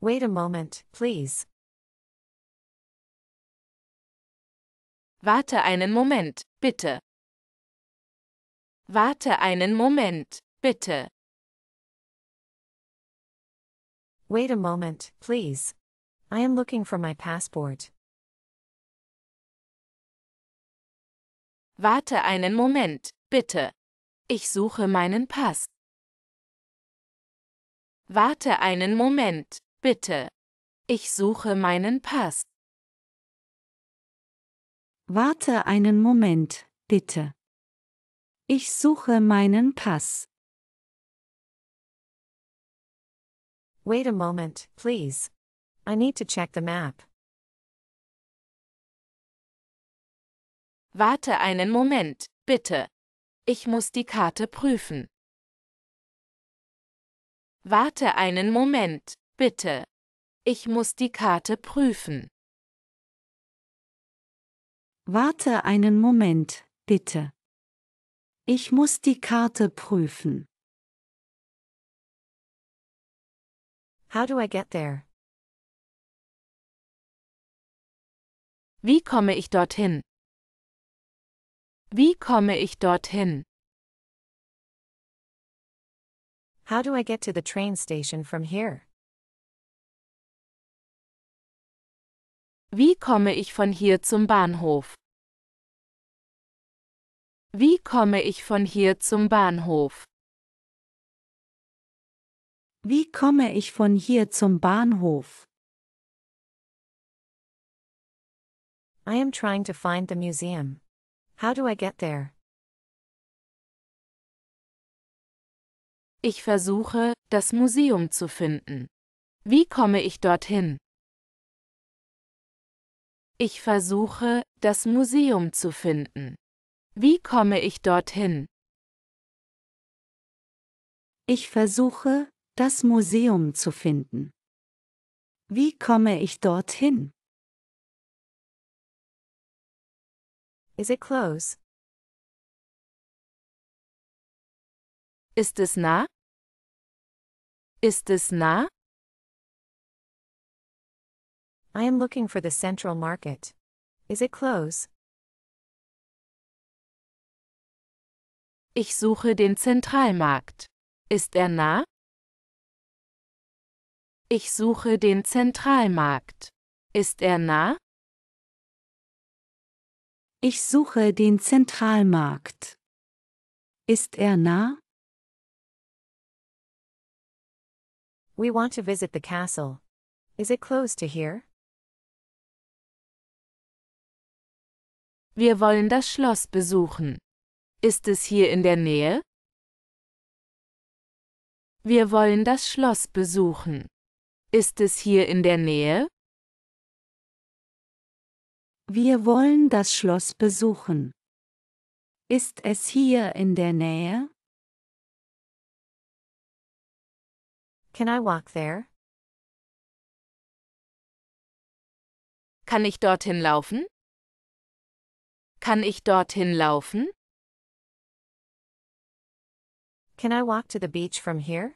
Wait a moment, please. Warte einen Moment, bitte. Warte einen Moment, bitte. Wait a moment, please. I am looking for my passport. Warte einen Moment, bitte. Ich suche meinen Pass. Warte einen Moment, Bitte. Ich suche meinen Pass. Warte einen Moment, bitte. Ich suche meinen Pass. Wait a moment, please. I need to check the map. Warte einen Moment, bitte. Ich muss die Karte prüfen. Warte einen Moment, Bitte. Ich muss die Karte prüfen. Warte einen Moment, bitte. Ich muss die Karte prüfen. How do I get there? Wie komme ich dorthin? Wie komme ich dorthin? How do I get to the train station from here? Wie komme ich von hier zum Bahnhof? Wie komme ich von hier zum Bahnhof? Wie komme ich von hier zum Bahnhof? I am trying to find the museum. How do I get there? Ich versuche, das Museum zu finden. Wie komme ich dorthin? Ich versuche, das Museum zu finden. Wie komme ich dorthin? Ich versuche, das Museum zu finden. Wie komme ich dorthin? Is it close? Ist es nah? Ist es nah? I am looking for the central market. Is it close? Ich suche den Zentralmarkt. Ist er nah? Ich suche den Zentralmarkt. Ist er nah? Ich suche den Zentralmarkt. Ist er nah? We want to visit the castle. Is it close to here? Wir wollen das Schloss besuchen. Ist es hier in der Nähe? Wir wollen das Schloss besuchen. Ist es hier in der Nähe? Wir wollen das Schloss besuchen. Ist es hier in der Nähe? Can I walk there? Kann ich dorthin laufen? Kann ich dorthin laufen? Can I walk to the beach from here?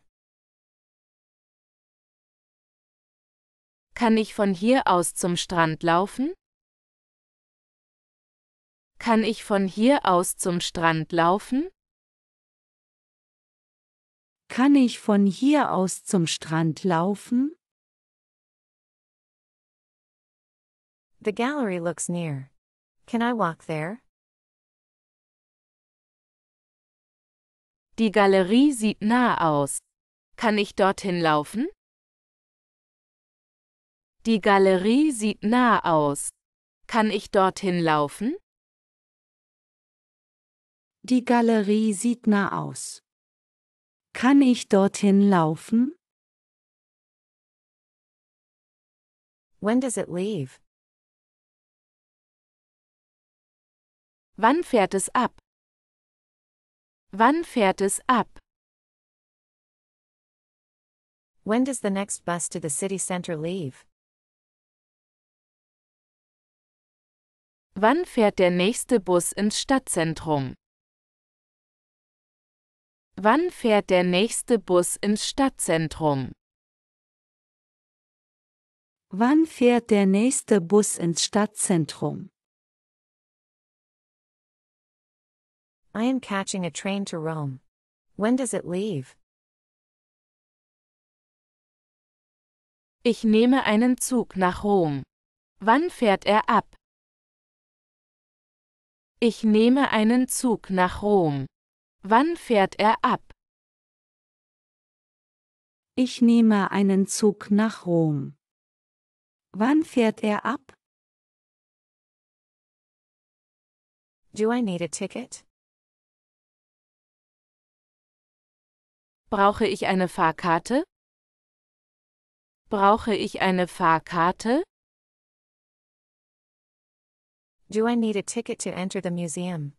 Kann ich von hier aus zum Strand laufen? Kann ich von hier aus zum Strand laufen? Kann ich von hier aus zum Strand laufen? The gallery looks near. Can I walk there? Die Galerie sieht nah aus. Kann ich dorthin laufen? Die Galerie sieht nah aus. Kann ich dorthin laufen? Die Galerie sieht nah aus. Kann ich dorthin laufen? When does it leave? Wann fährt es ab? Wann fährt es ab? When does the next bus to the city center leave? Wann fährt der nächste Bus ins Stadtzentrum? Wann fährt der nächste Bus ins Stadtzentrum? Wann fährt der nächste Bus ins Stadtzentrum? I am catching a train to Rome. When does it leave? Ich nehme einen Zug nach Rom. Wann fährt er ab? Ich nehme einen Zug nach Rom. Wann fährt er ab? Ich nehme einen Zug nach Rom. Wann fährt er ab? Do I need a ticket? Brauche ich eine Fahrkarte? Brauche ich eine Fahrkarte? Do I need a ticket to enter the museum?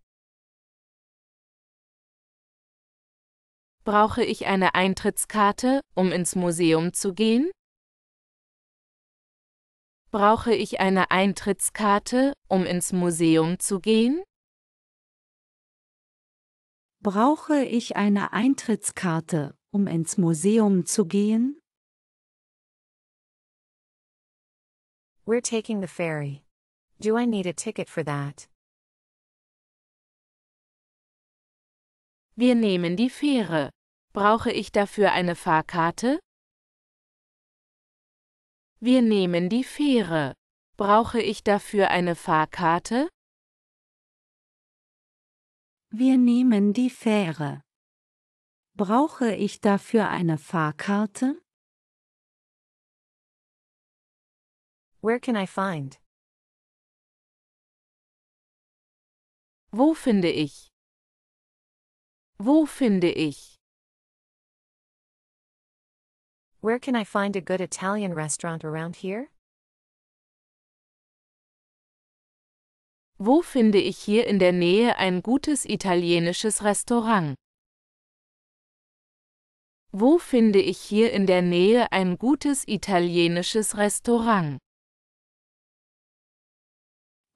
Brauche ich eine Eintrittskarte, um ins Museum zu gehen? Brauche ich eine Eintrittskarte, um ins Museum zu gehen? Brauche ich eine Eintrittskarte, um ins Museum zu gehen? We're taking the ferry. Do I need a ticket for that? Wir nehmen die Fähre. Brauche ich dafür eine Fahrkarte? Wir nehmen die Fähre. Brauche ich dafür eine Fahrkarte? Wir nehmen die Fähre. Brauche ich dafür eine Fahrkarte? Where can I find? Wo finde ich? Wo finde ich? Where can I find a good Italian restaurant around here? Wo finde ich hier in der Nähe ein gutes italienisches Restaurant? Wo finde ich hier in der Nähe ein gutes italienisches Restaurant?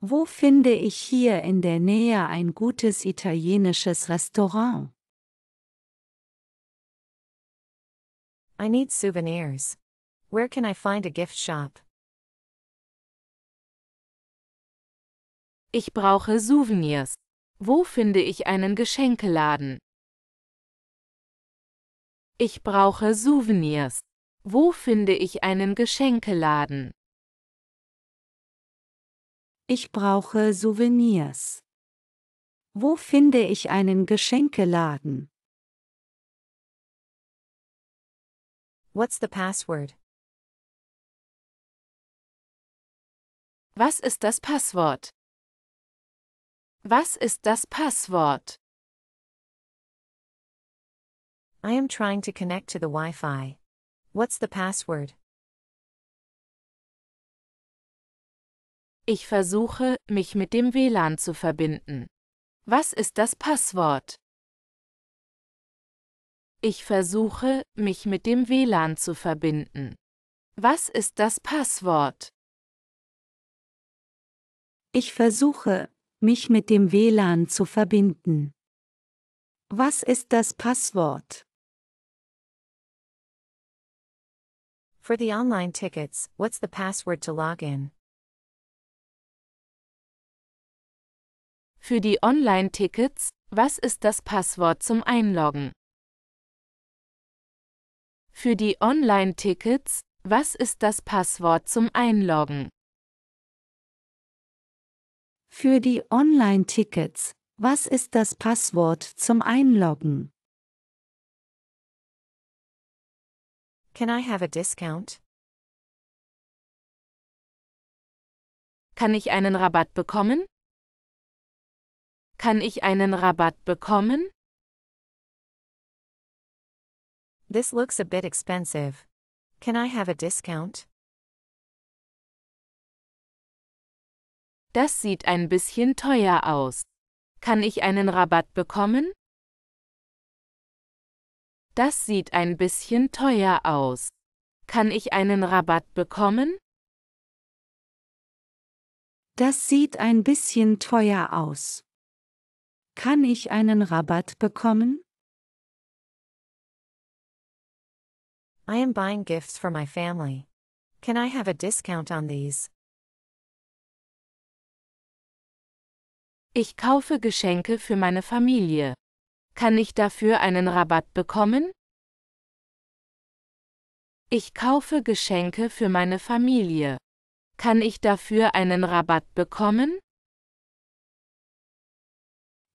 Wo finde ich hier in der Nähe ein gutes italienisches Restaurant? I need souvenirs. Where can I find a gift shop? Ich brauche Souvenirs. Wo finde ich einen Geschenkeladen? Ich brauche Souvenirs. Wo finde ich einen Geschenkeladen? Ich brauche Souvenirs. Wo finde ich einen Geschenkeladen? What's the password? Was ist das Passwort? Was ist das Passwort? I am trying to connect to the Wi-Fi. What's the password? Ich versuche, mich mit dem WLAN zu verbinden. Was ist das Passwort? Ich versuche, mich mit dem WLAN zu verbinden. Was ist das Passwort? Ich versuche, mich mit dem WLAN zu verbinden. Was ist das Passwort? For the online tickets, what's the password to log in? Für die Online-Tickets, was ist das Passwort zum Einloggen? Für die Online-Tickets, was ist das Passwort zum Einloggen? Für die Online-Tickets, was ist das Passwort zum Einloggen? Can I have a discount? Kann ich einen Rabatt bekommen? Kann ich einen Rabatt bekommen? This looks a bit expensive. Can I have a discount? Das sieht ein bisschen teuer aus. Kann ich einen Rabatt bekommen? Das sieht ein bisschen teuer aus. Kann ich einen Rabatt bekommen? Das sieht ein bisschen teuer aus. Kann ich einen Rabatt bekommen? I am buying gifts for my family. Can I have a discount on these? Ich kaufe Geschenke für meine Familie. Kann ich dafür einen Rabatt bekommen? Ich kaufe Geschenke für meine Familie. Kann ich dafür einen Rabatt bekommen?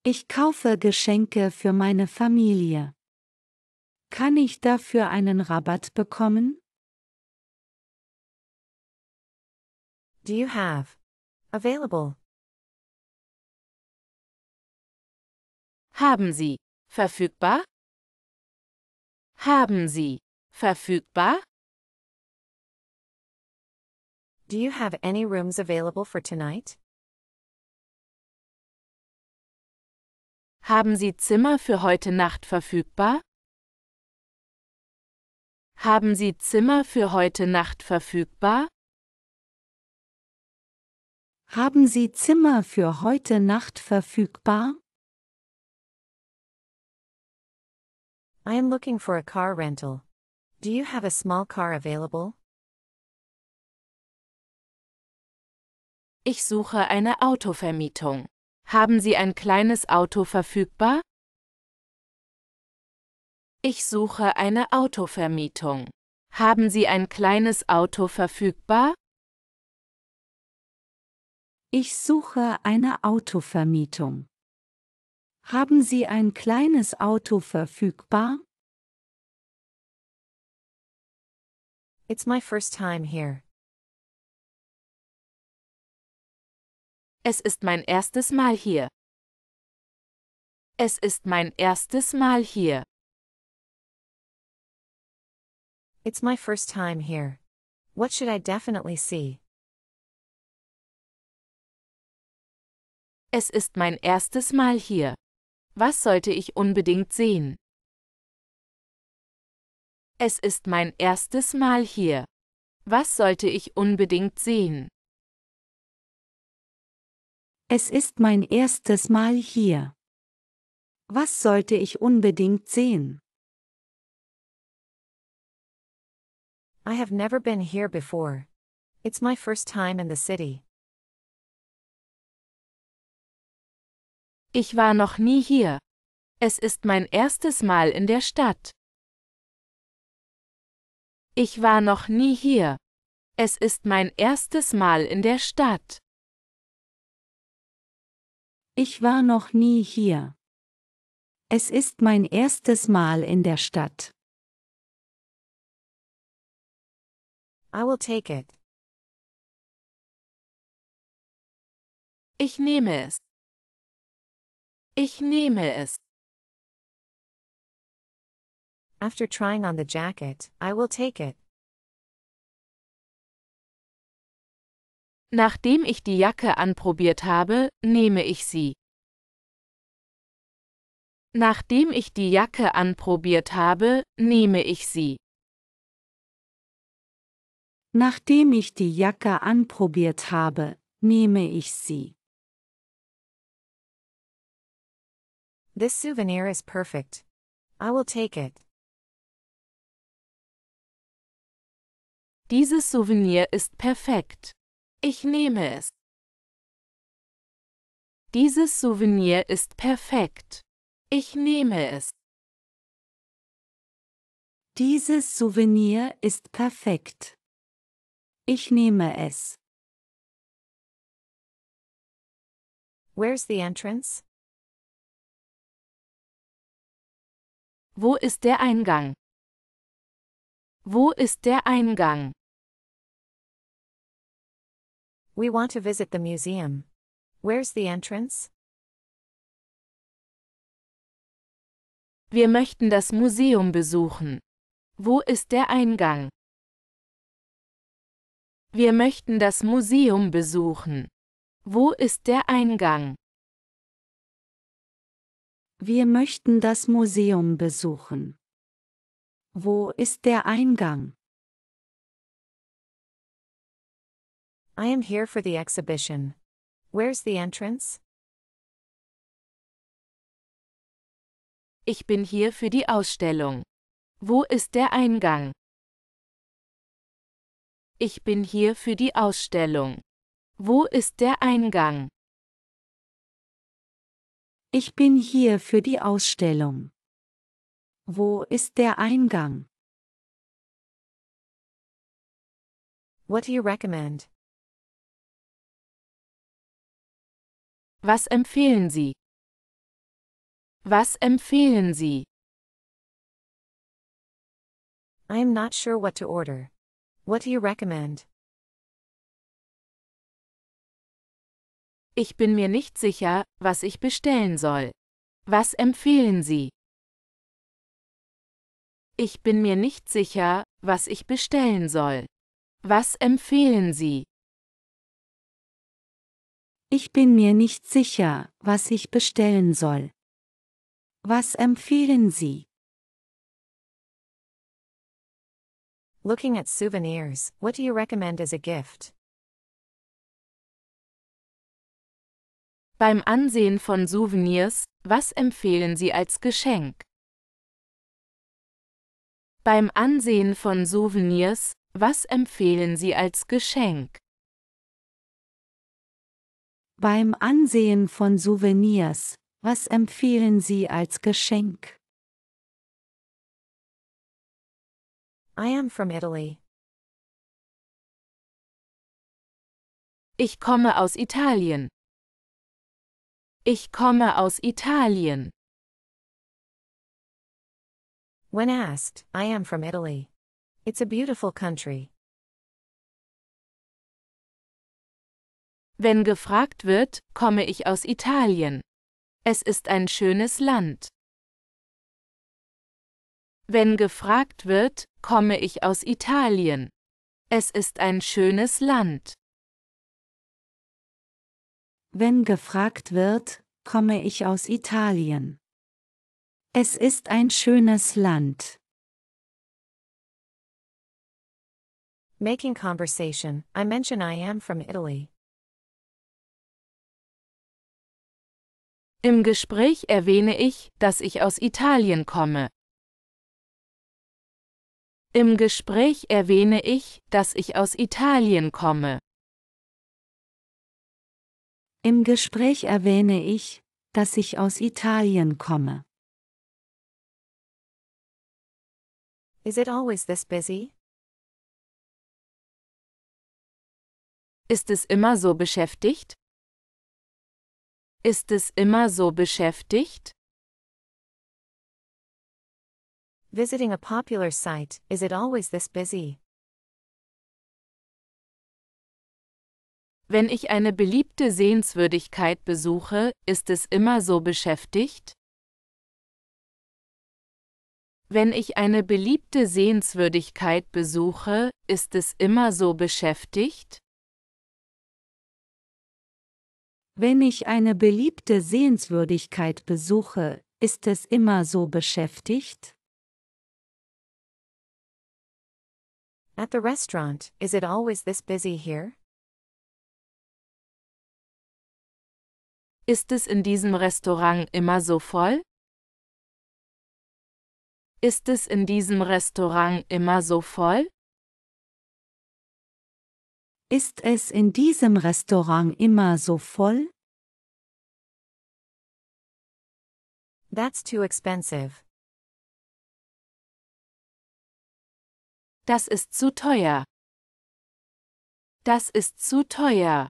Ich kaufe Geschenke für meine Familie. Kann ich dafür einen Rabatt bekommen? Do you have available Haben Sie verfügbar? Haben Sie verfügbar? Do you have any rooms available for tonight? Haben Sie Zimmer für heute Nacht verfügbar? Haben Sie Zimmer für heute Nacht verfügbar? Haben Sie Zimmer für heute Nacht verfügbar? I am looking for a car rental. Do you have a small car available? Ich suche eine Autovermietung. Haben Sie ein kleines Auto verfügbar? Ich suche eine Autovermietung. Haben Sie ein kleines Auto verfügbar? Ich suche eine Autovermietung. Haben Sie ein kleines Auto verfügbar? It's my first time here. Es ist mein erstes Mal hier. Es ist mein erstes Mal hier. It's my first time here. What should I definitely see? Es ist mein erstes Mal hier. Was sollte ich unbedingt sehen? Es ist mein erstes Mal hier. Was sollte ich unbedingt sehen? Es ist mein erstes Mal hier. Was sollte ich unbedingt sehen? I have never been here before. It's my first time in the city. Ich war noch nie hier. Es ist mein erstes Mal in der Stadt. Ich war noch nie hier. Es ist mein erstes Mal in der Stadt. Ich war noch nie hier. Es ist mein erstes Mal in der Stadt. I will take it. Ich nehme es. Ich nehme es. After trying on the jacket, I will take it. Nachdem ich die Jacke anprobiert habe, nehme ich sie. Nachdem ich die Jacke anprobiert habe, nehme ich sie. Nachdem ich die Jacke anprobiert habe, nehme ich sie. This souvenir is perfect. I will take it. Dieses Souvenir ist perfekt. Ich nehme es. Dieses Souvenir ist perfekt. Ich nehme es. Dieses Souvenir ist perfekt. Ich nehme es. Where's the entrance? Wo ist der Eingang? Wo ist der Eingang? We want to visit the museum. Where's the entrance? Wir möchten das Museum besuchen. Wo ist der Eingang? Wir möchten das Museum besuchen. Wo ist der Eingang? Wir möchten das Museum besuchen. Wo ist der Eingang? I am here for the exhibition. Where's the entrance? Ich bin hier für die Ausstellung. Wo ist der Eingang? Ich bin hier für die Ausstellung. Wo ist der Eingang? Ich bin hier für die Ausstellung. Wo ist der Eingang? What do you recommend? Was empfehlen Sie? Was empfehlen Sie? I am not sure what to order. What do you recommend? Ich bin mir nicht sicher, was ich bestellen soll. Was empfehlen Sie? Ich bin mir nicht sicher, was ich bestellen soll. Was empfehlen Sie? Ich bin mir nicht sicher, was ich bestellen soll. Was empfehlen Sie? Looking at souvenirs, what do you recommend as a gift? Beim Ansehen von Souvenirs, was empfehlen Sie als Geschenk? Beim Ansehen von Souvenirs, was empfehlen Sie als Geschenk? Beim Ansehen von Souvenirs, was empfehlen Sie als Geschenk? I am from Italy. Ich komme aus Italien. Ich komme aus Italien. When asked, I am from Italy. It's a beautiful country. Wenn gefragt wird, komme ich aus Italien. Es ist ein schönes Land. Wenn gefragt wird, komme ich aus Italien. Es ist ein schönes Land. Wenn gefragt wird, komme ich aus Italien. Es ist ein schönes Land. Making conversation, I mention I am from Italy. Im Gespräch erwähne ich, dass ich aus Italien komme. Im Gespräch erwähne ich, dass ich aus Italien komme. Im Gespräch erwähne ich, dass ich aus Italien komme. Is it always this busy? Ist es immer so beschäftigt? Ist es immer so beschäftigt? Visiting a popular site, is it always this busy? Wenn ich eine beliebte Sehenswürdigkeit besuche, ist es immer so beschäftigt? Wenn ich eine beliebte Sehenswürdigkeit besuche, ist es immer so beschäftigt? Wenn ich eine beliebte Sehenswürdigkeit besuche, ist es immer so beschäftigt? At the restaurant, is it always this busy here? Ist es in diesem Restaurant immer so voll? Ist es in diesem Restaurant immer so voll? Ist es in diesem Restaurant immer so voll? That's too expensive. Das ist zu teuer. Das ist zu teuer.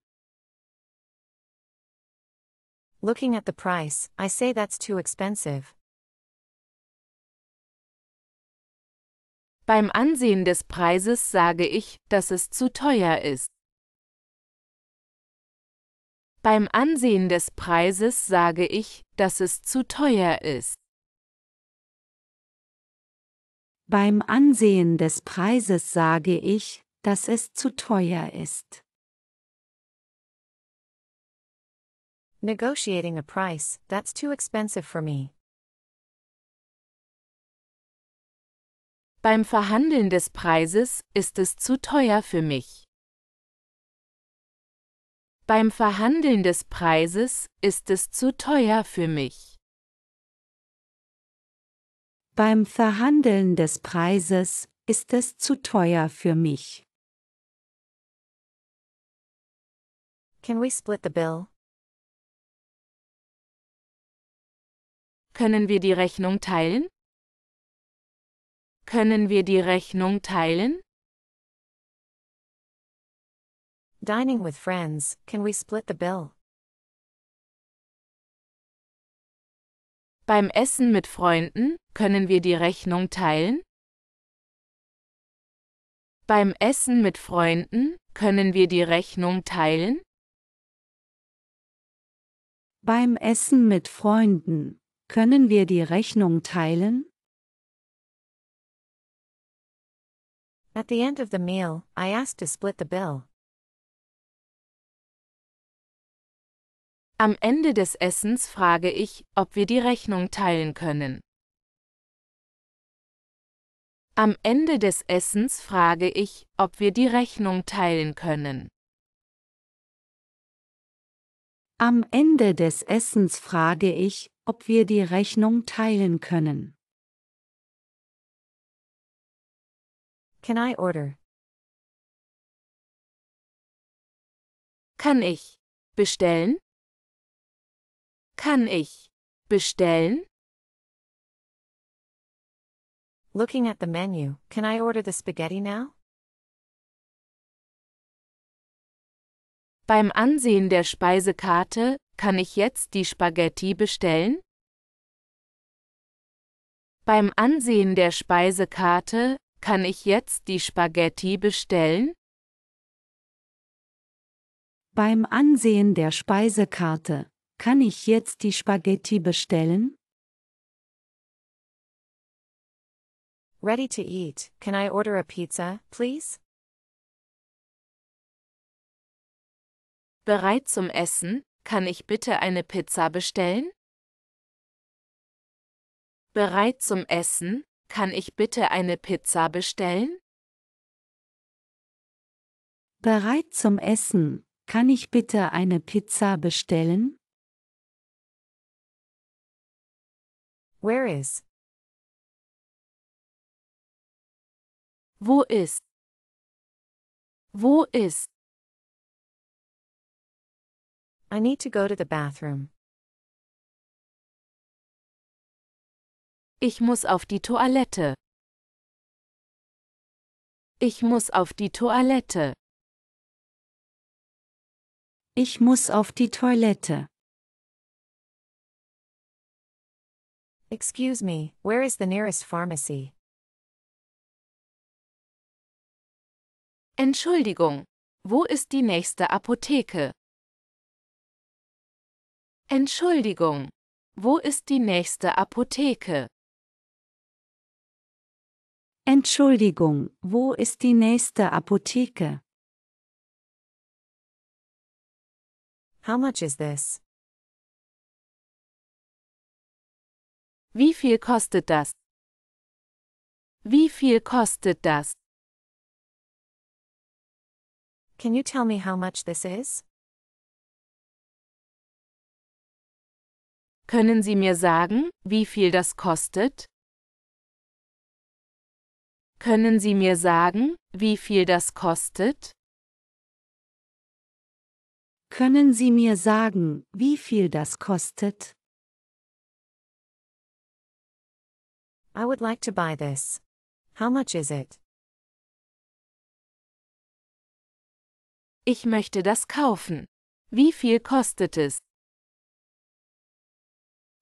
Looking at the price, I say that's too expensive. Beim Ansehen des Preises sage ich, dass es zu teuer ist. Beim Ansehen des Preises sage ich, dass es zu teuer ist. Beim Ansehen des Preises sage ich, dass es zu teuer ist. Negotiating a price, that's too expensive for me. Beim Verhandeln des Preises ist es zu teuer für mich. Beim Verhandeln des Preises ist es zu teuer für mich. Beim Verhandeln des Preises ist es zu teuer für mich. Can we split the bill? Können wir die Rechnung teilen? Können wir die Rechnung teilen? Dining with friends, can we split the bill? Beim Essen mit Freunden, können wir die Rechnung teilen? Beim Essen mit Freunden, können wir die Rechnung teilen? Beim Essen mit Freunden, können wir die Rechnung teilen? At the end of the meal, I asked to split the bill. Am Ende des Essens frage ich, ob wir die Rechnung teilen können. Am Ende des Essens frage ich, ob wir die Rechnung teilen können. Am Ende des Essens frage ich, ob wir die Rechnung teilen können. Can I order? Kann ich bestellen? Kann ich bestellen? Looking at the menu, can I order the spaghetti now? Beim Ansehen der Speisekarte kann ich jetzt die Spaghetti bestellen? Beim Ansehen der Speisekarte, kann ich jetzt die Spaghetti bestellen? Beim Ansehen der Speisekarte, kann ich jetzt die Spaghetti bestellen? Ready to eat, can I order a pizza, please? Bereit zum Essen, kann ich bitte eine Pizza bestellen? Bereit zum Essen? Kann ich bitte eine Pizza bestellen? Bereit zum Essen? Kann ich bitte eine Pizza bestellen? Where is? Wo ist? Wo ist? I need to go to the bathroom. Ich muss auf die Toilette. Ich muss auf die Toilette. Ich muss auf die Toilette. Excuse me, where is the nearest pharmacy? Entschuldigung, wo ist die nächste Apotheke? Entschuldigung, wo ist die nächste Apotheke? Entschuldigung, wo ist die nächste Apotheke? How much is this? Wie viel kostet das? Wie viel kostet das? Can you tell me how much this is? Können Sie mir sagen, wie viel das kostet? Können Sie mir sagen, wie viel das kostet? Können Sie mir sagen, wie viel das kostet? I would like to buy this. How much is it? Ich möchte das kaufen. Wie viel kostet es?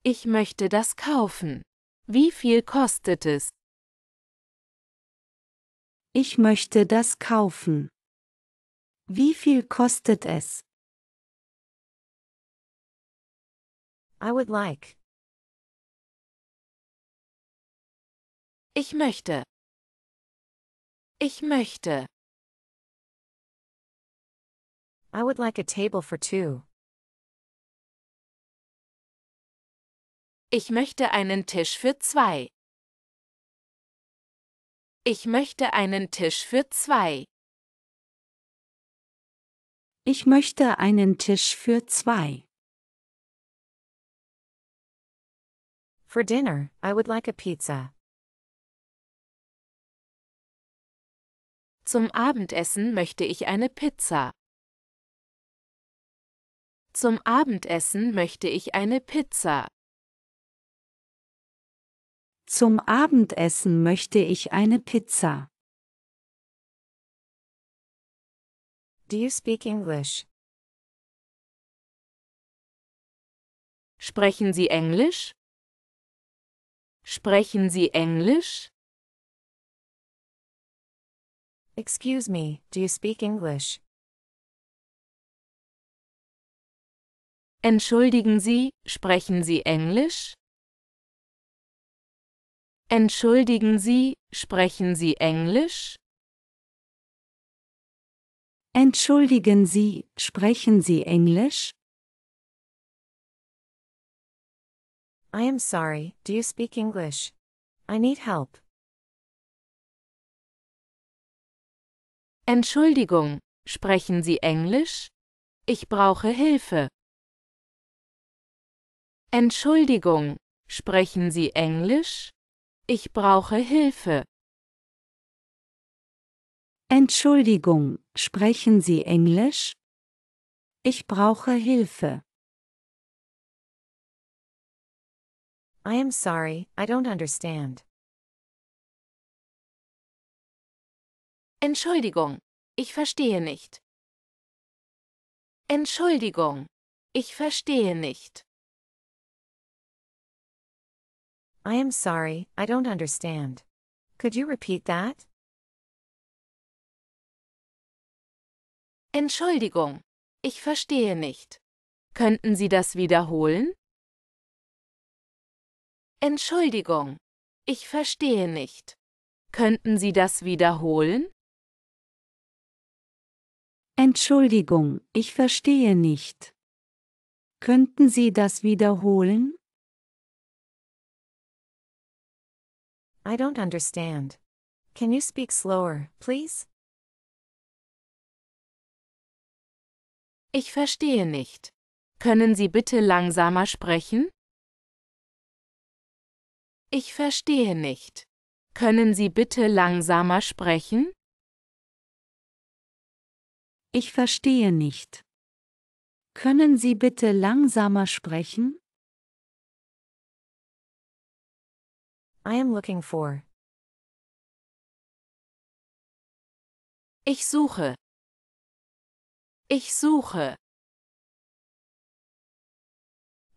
Ich möchte das kaufen. Wie viel kostet es? Ich möchte das kaufen. Wie viel kostet es? I would like. Ich möchte. Ich möchte. I would like a table for two. Ich möchte einen Tisch für zwei. Ich möchte einen Tisch für zwei. Ich möchte einen Tisch für zwei. For dinner, I would like a pizza. Zum Abendessen möchte ich eine Pizza. Zum Abendessen möchte ich eine Pizza. Zum Abendessen möchte ich eine Pizza. Do you speak English? Sprechen Sie Englisch? Sprechen Sie Englisch? Excuse me, do you speak English? Entschuldigen Sie, sprechen Sie Englisch? Entschuldigen Sie, sprechen Sie Englisch? Entschuldigen Sie, sprechen Sie Englisch? I am sorry, do you speak English? I need help. Entschuldigung, sprechen Sie Englisch? Ich brauche Hilfe. Entschuldigung, sprechen Sie Englisch? Ich brauche Hilfe. Entschuldigung, sprechen Sie Englisch? Ich brauche Hilfe. I am sorry, I don't understand. Entschuldigung, ich verstehe nicht. Entschuldigung, ich verstehe nicht. I am sorry, I don't understand. Could you repeat that? Entschuldigung, ich verstehe nicht. Könnten Sie das wiederholen? Entschuldigung, ich verstehe nicht. Könnten Sie das wiederholen? Entschuldigung, ich verstehe nicht. Könnten Sie das wiederholen? I don't understand. Can you speak slower, please? Ich verstehe nicht. Können Sie bitte langsamer sprechen? Ich verstehe nicht. Können Sie bitte langsamer sprechen? Ich verstehe nicht. Können Sie bitte langsamer sprechen? I am looking for. Ich suche. Ich suche.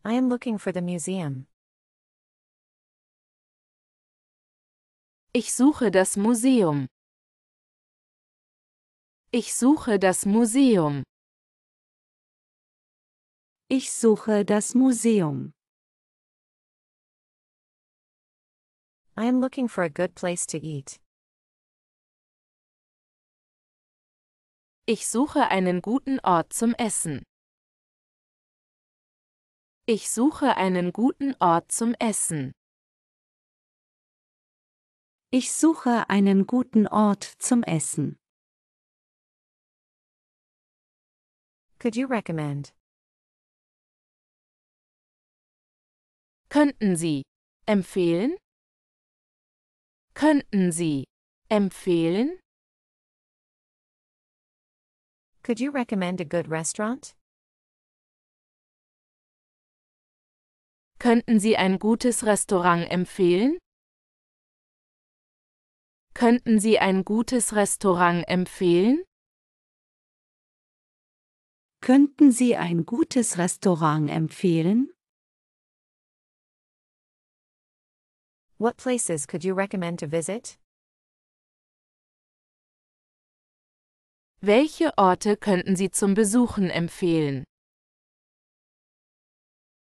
I am looking for the museum. Ich suche das Museum. Ich suche das Museum. Ich suche das Museum. I am looking for a good place to eat. Ich suche einen guten Ort zum Essen. Ich suche einen guten Ort zum Essen. Ich suche einen guten Ort zum Essen. Could you recommend? Könnten Sie empfehlen? Könnten Sie empfehlen? Could you recommend a good restaurant? Könnten Sie ein gutes Restaurant empfehlen? Könnten Sie ein gutes Restaurant empfehlen? Könnten Sie ein gutes Restaurant empfehlen? What places could you recommend to visit? Welche Orte könnten Sie zum Besuchen empfehlen?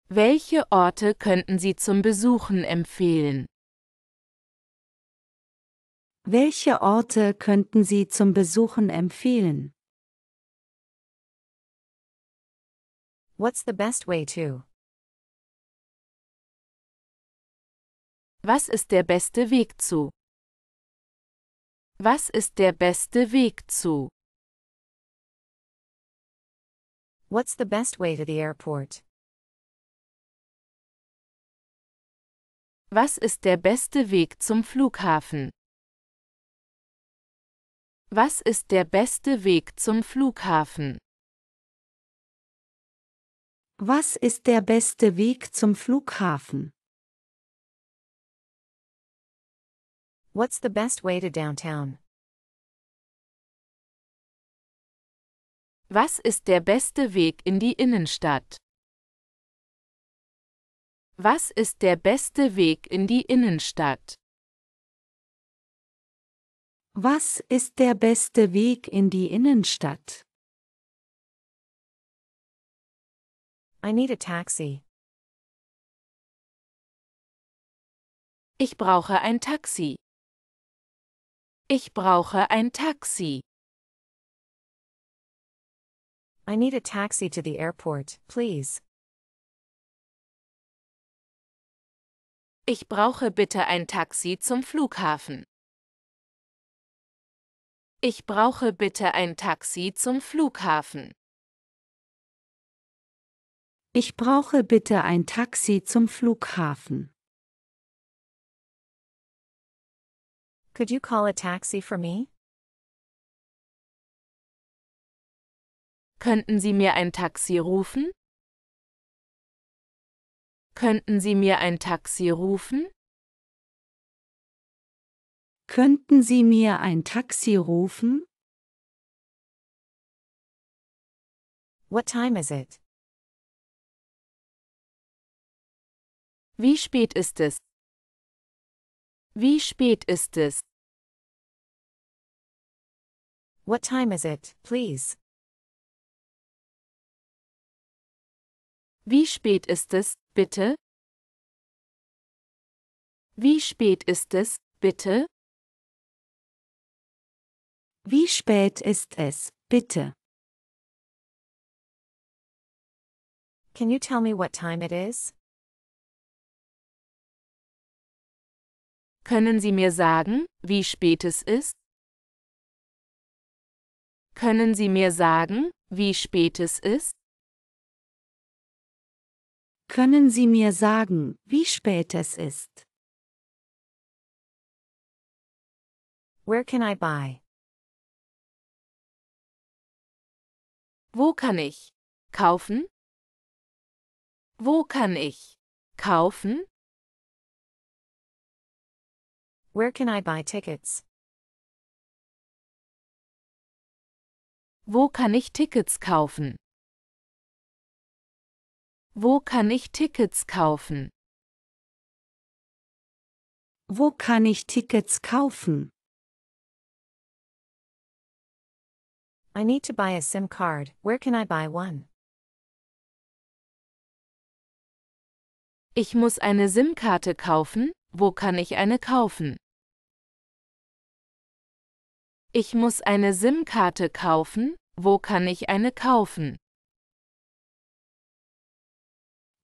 Welche Orte könnten Sie zum Besuchen empfehlen? Welche Orte könnten Sie zum Besuchen empfehlen? What's the best way to Was ist der beste Weg zu? Was ist der beste Weg zu? What's the best way to the airport? Was ist der beste Weg zum Flughafen? Was ist der beste Weg zum Flughafen? Was ist der beste Weg zum Flughafen? What's the best way to downtown? Was ist der beste Weg in die Innenstadt? Was ist der beste Weg in die Innenstadt? Was ist der beste Weg in die Innenstadt? I need a taxi. Ich brauche ein Taxi. Ich brauche ein Taxi. I need a taxi to the airport, please. Ich brauche bitte ein Taxi zum Flughafen. Ich brauche bitte ein Taxi zum Flughafen. Ich brauche bitte ein Taxi zum Flughafen. Could you call a taxi for me? Könnten Sie mir ein Taxi rufen? Könnten Sie mir ein Taxi rufen? Könnten Sie mir ein Taxi rufen? What time is it? Wie spät ist es? Wie spät ist es? What time is it, please? Wie spät ist es, bitte? Wie spät ist es, bitte? Wie spät ist es, bitte? Can you tell me what time it is? Können Sie mir sagen, wie spät es ist? Können Sie mir sagen, wie spät es ist? Können Sie mir sagen, wie spät es ist? Where can I buy? Wo kann ich kaufen? Wo kann ich kaufen? Where can I buy tickets? Wo kann ich Tickets kaufen? Wo kann ich Tickets kaufen? Wo kann ich Tickets kaufen? I need to buy a SIM card. Where can I buy one? Ich muss eine SIM-Karte kaufen. Wo kann ich eine kaufen? Ich muss eine SIM-Karte kaufen, wo kann ich eine kaufen?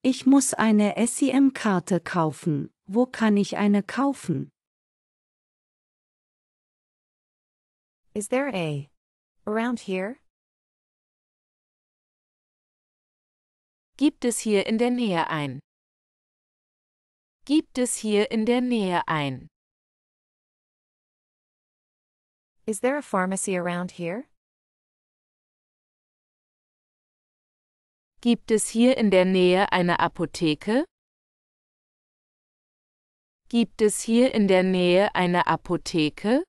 Ich muss eine SIM-Karte kaufen, wo kann ich eine kaufen? Is there a around here? Gibt es hier in der Nähe ein? Gibt es hier in der Nähe ein? Is there a pharmacy around here? Gibt es hier in der Nähe eine Apotheke? Gibt es hier in der Nähe eine Apotheke?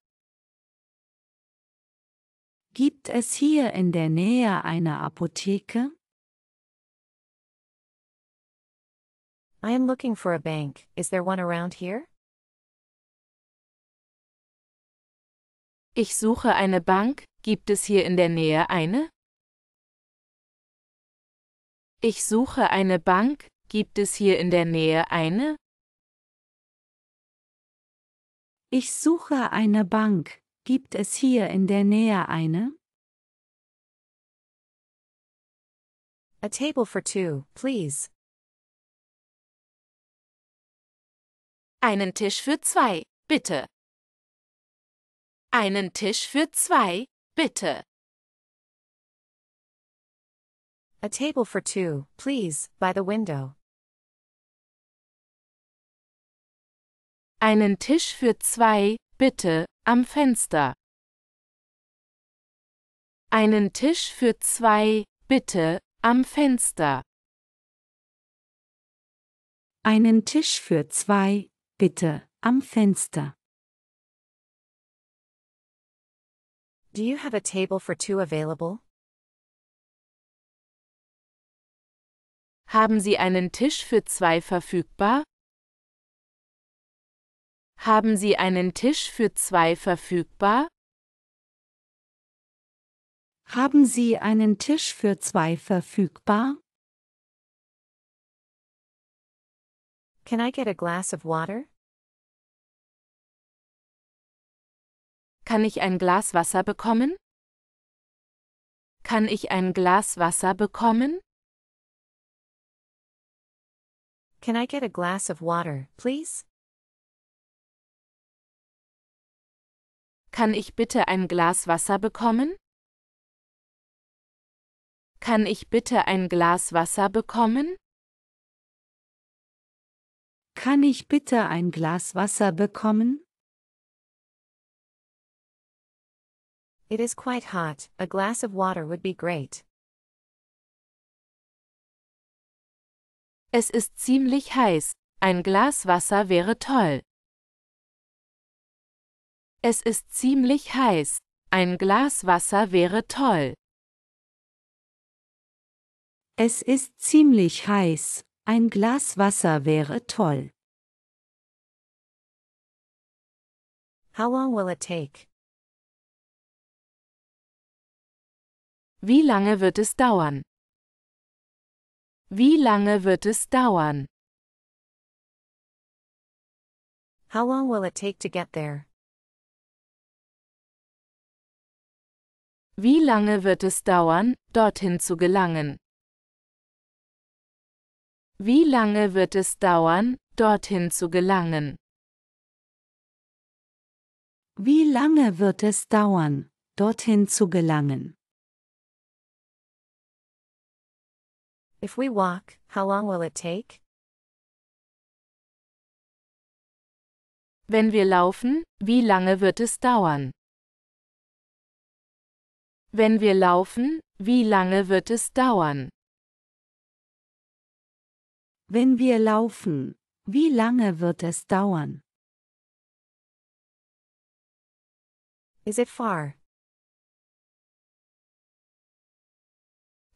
Gibt es hier in der Nähe eine Apotheke? I am looking for a bank. Is there one around here? Ich suche eine Bank, gibt es hier in der Nähe eine? Ich suche eine Bank, gibt es hier in der Nähe eine? Ich suche eine Bank, gibt es hier in der Nähe eine? A table for two, please. Einen Tisch für zwei, bitte. Einen Tisch für zwei, bitte. A table for two, please, by the window. Einen Tisch für zwei, bitte, am Fenster. Einen Tisch für zwei, bitte, am Fenster. Einen Tisch für zwei, bitte, am Fenster. Do you have a table for two available? Haben Sie einen Tisch für zwei verfügbar? Haben Sie einen Tisch für zwei verfügbar? Haben Sie einen Tisch für zwei verfügbar? Can I get a glass of water? Kann ich ein Glas Wasser bekommen? Kann ich ein Glas Wasser bekommen? Can I get a glass of water, please? Kann ich bitte ein Glas Wasser bekommen? Kann ich bitte ein Glas Wasser bekommen? Kann ich bitte ein Glas Wasser bekommen? It is quite hot, a glass of water would be great. Es ist ziemlich heiß, ein Glas Wasser wäre toll. Es ist ziemlich heiß, ein Glas Wasser wäre toll. Es ist ziemlich heiß, ein Glas Wasser wäre toll. How long will it take? Wie lange wird es dauern? Wie lange wird es dauern? How long will it take to get there? Wie lange wird es dauern, dorthin zu gelangen? Wie lange wird es dauern, dorthin zu gelangen? Wie lange wird es dauern, dorthin zu gelangen? If we walk, how long will it take? Wenn wir laufen, wie lange wird es dauern? Wenn wir laufen, wie lange wird es dauern? Wenn wir laufen, wie lange wird es dauern? Is it far?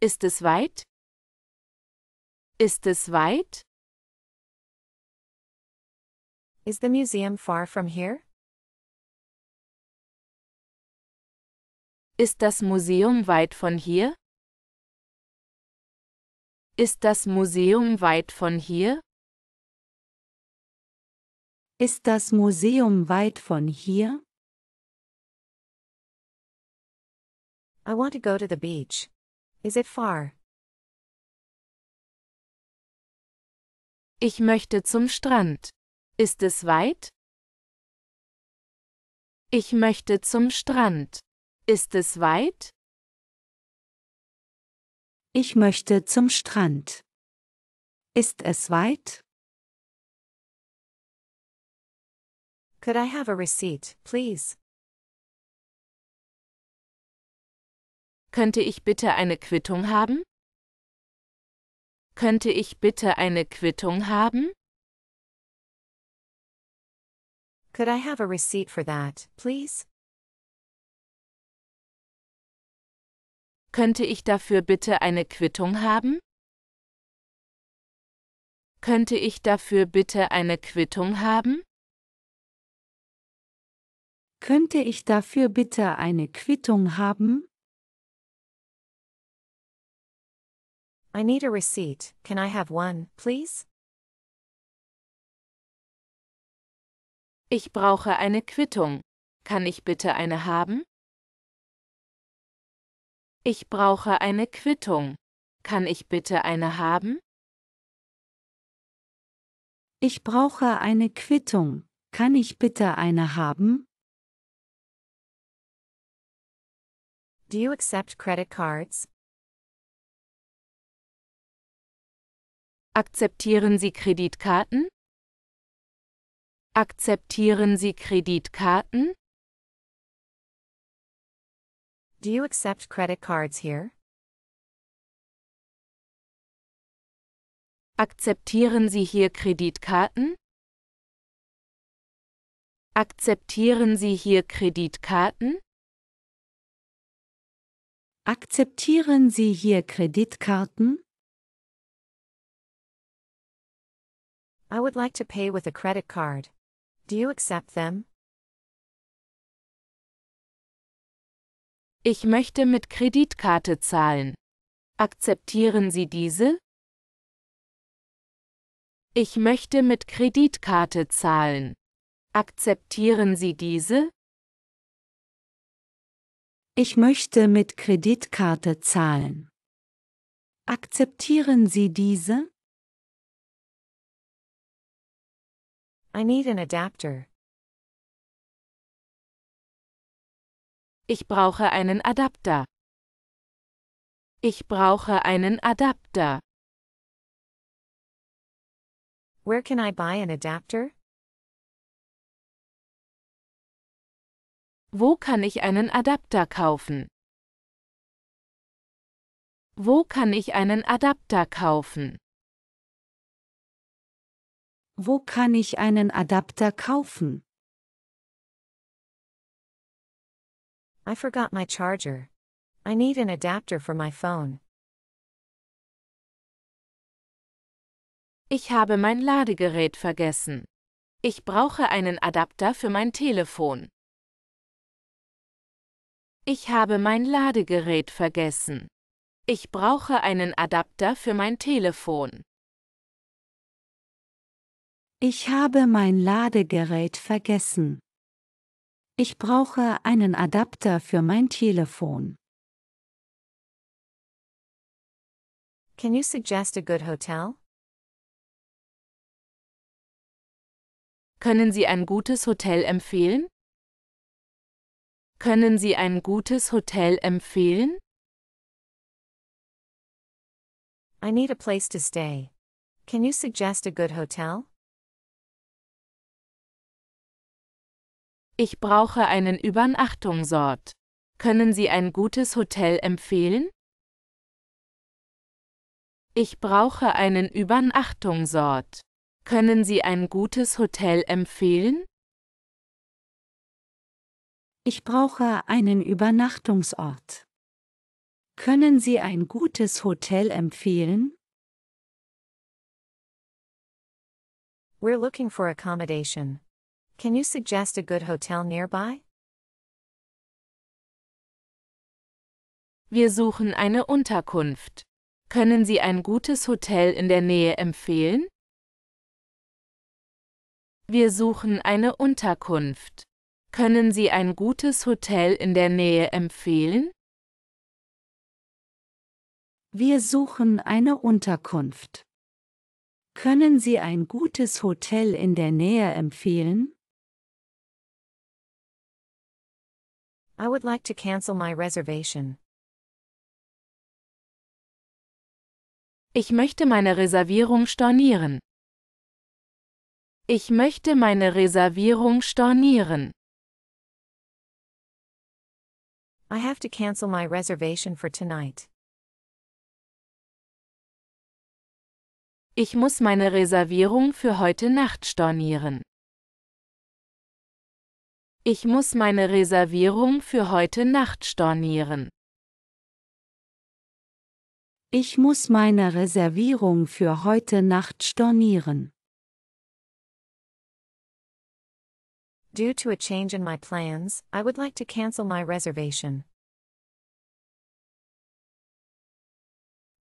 Ist es weit? Ist es weit? Is the museum far from here? Ist das Museum weit von hier? Ist das Museum weit von hier? Ist das Museum weit von hier? I want to go to the beach. Is it far? Ich möchte zum Strand. Ist es weit? Ich möchte zum Strand. Ist es weit? Ich möchte zum Strand. Ist es weit? Could I have a receipt, please? Könnte ich bitte eine Quittung haben? Könnte ich bitte eine Quittung haben? Could I have a receipt for that, please? Könnte ich dafür bitte eine Quittung haben? Könnte ich dafür bitte eine Quittung haben? Könnte ich dafür bitte eine Quittung haben? I need a receipt, can I have one, please? Ich brauche eine Quittung. Kann ich bitte eine haben? Ich brauche eine Quittung. Kann ich bitte eine haben? Ich brauche eine Quittung. Kann ich bitte eine haben? Do you accept credit cards? Akzeptieren Sie Kreditkarten? Akzeptieren Sie Kreditkarten? Do you accept credit cards here? Akzeptieren Sie hier Kreditkarten? Akzeptieren Sie hier Kreditkarten? Akzeptieren Sie hier Kreditkarten? I would like to pay with a credit card. Do you accept them? Ich möchte mit Kreditkarte zahlen. Akzeptieren Sie diese? Ich möchte mit Kreditkarte zahlen. Akzeptieren Sie diese? Ich möchte mit Kreditkarte zahlen. Akzeptieren Sie diese? I need an adapter. Ich brauche einen Adapter. Ich brauche einen Adapter. Where can I buy an adapter? Wo kann ich einen Adapter kaufen? Wo kann ich einen Adapter kaufen? Wo kann ich einen Adapter kaufen? I forgot my charger. I need an adapter for my phone. Ich habe mein Ladegerät vergessen. Ich brauche einen Adapter für mein Telefon. Ich habe mein Ladegerät vergessen. Ich brauche einen Adapter für mein Telefon. Ich habe mein Ladegerät vergessen. Ich brauche einen Adapter für mein Telefon. Can you suggest a good hotel? Können Sie ein gutes Hotel empfehlen? Können Sie ein gutes Hotel empfehlen? I need a place to stay. Can you suggest a good hotel? Ich brauche einen Übernachtungsort. Können Sie ein gutes Hotel empfehlen? Ich brauche einen Übernachtungsort. Können Sie ein gutes Hotel empfehlen? Ich brauche einen Übernachtungsort. Können Sie ein gutes Hotel empfehlen? We're looking for accommodation. Can you suggest a good hotel nearby? Wir suchen eine Unterkunft. Können Sie ein gutes Hotel in der Nähe empfehlen? Wir suchen eine Unterkunft. Können Sie ein gutes Hotel in der Nähe empfehlen? Wir suchen eine Unterkunft. Können Sie ein gutes Hotel in der Nähe empfehlen? I would like to cancel my reservation. Ich möchte meine Reservierung stornieren. Ich möchte meine Reservierung stornieren. I have to cancel my reservation for tonight. Ich muss meine Reservierung für heute Nacht stornieren. Ich muss meine Reservierung für heute Nacht stornieren. Ich muss meine Reservierung für heute Nacht stornieren. Due to a change in my plans, I would like to cancel my reservation.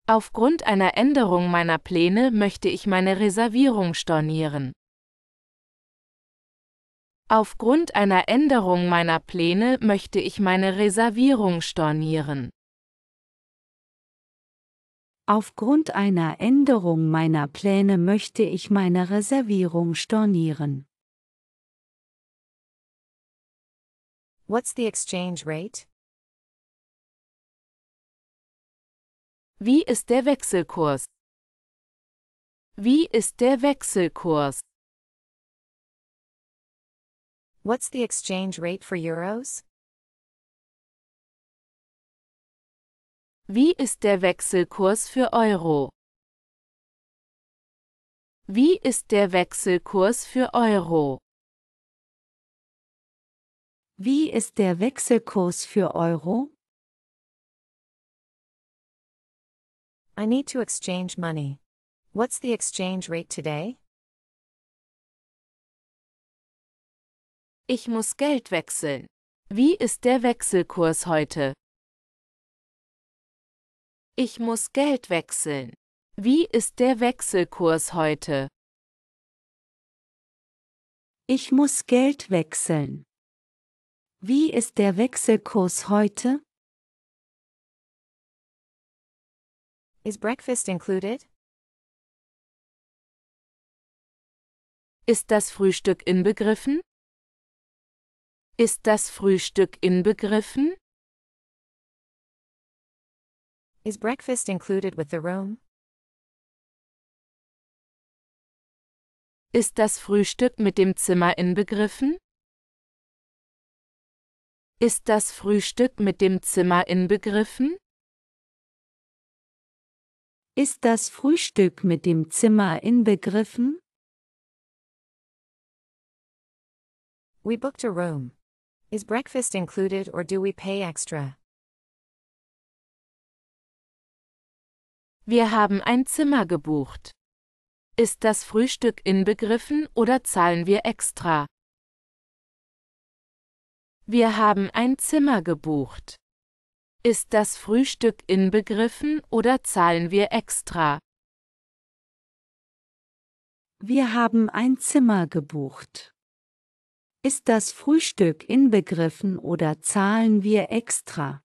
Aufgrund einer Änderung meiner Pläne möchte ich meine Reservierung stornieren. Aufgrund einer Änderung meiner Pläne möchte ich meine Reservierung stornieren. Aufgrund einer Änderung meiner Pläne möchte ich meine Reservierung stornieren. What's the exchange rate? Wie ist der Wechselkurs? Wie ist der Wechselkurs? What's the exchange rate for Euros? Wie ist der Wechselkurs für Euro? Wie ist der Wechselkurs für Euro? Wie ist der Wechselkurs für Euro? I need to exchange money. What's the exchange rate today? Ich muss Geld wechseln. Wie ist der Wechselkurs heute? Ich muss Geld wechseln. Wie ist der Wechselkurs heute? Ich muss Geld wechseln. Wie ist der Wechselkurs heute? Is breakfast included? Ist das Frühstück inbegriffen? Ist das Frühstück inbegriffen? Is breakfast included with the room? Ist das Frühstück mit dem Zimmer inbegriffen? Ist das Frühstück mit dem Zimmer inbegriffen? Ist das Frühstück mit dem Zimmer inbegriffen? We booked a room. Is breakfast included or do we pay extra? Wir haben ein Zimmer gebucht. Ist das Frühstück inbegriffen oder zahlen wir extra? Wir haben ein Zimmer gebucht. Ist das Frühstück inbegriffen oder zahlen wir extra? Wir haben ein Zimmer gebucht. Ist das Frühstück inbegriffen oder zahlen wir extra?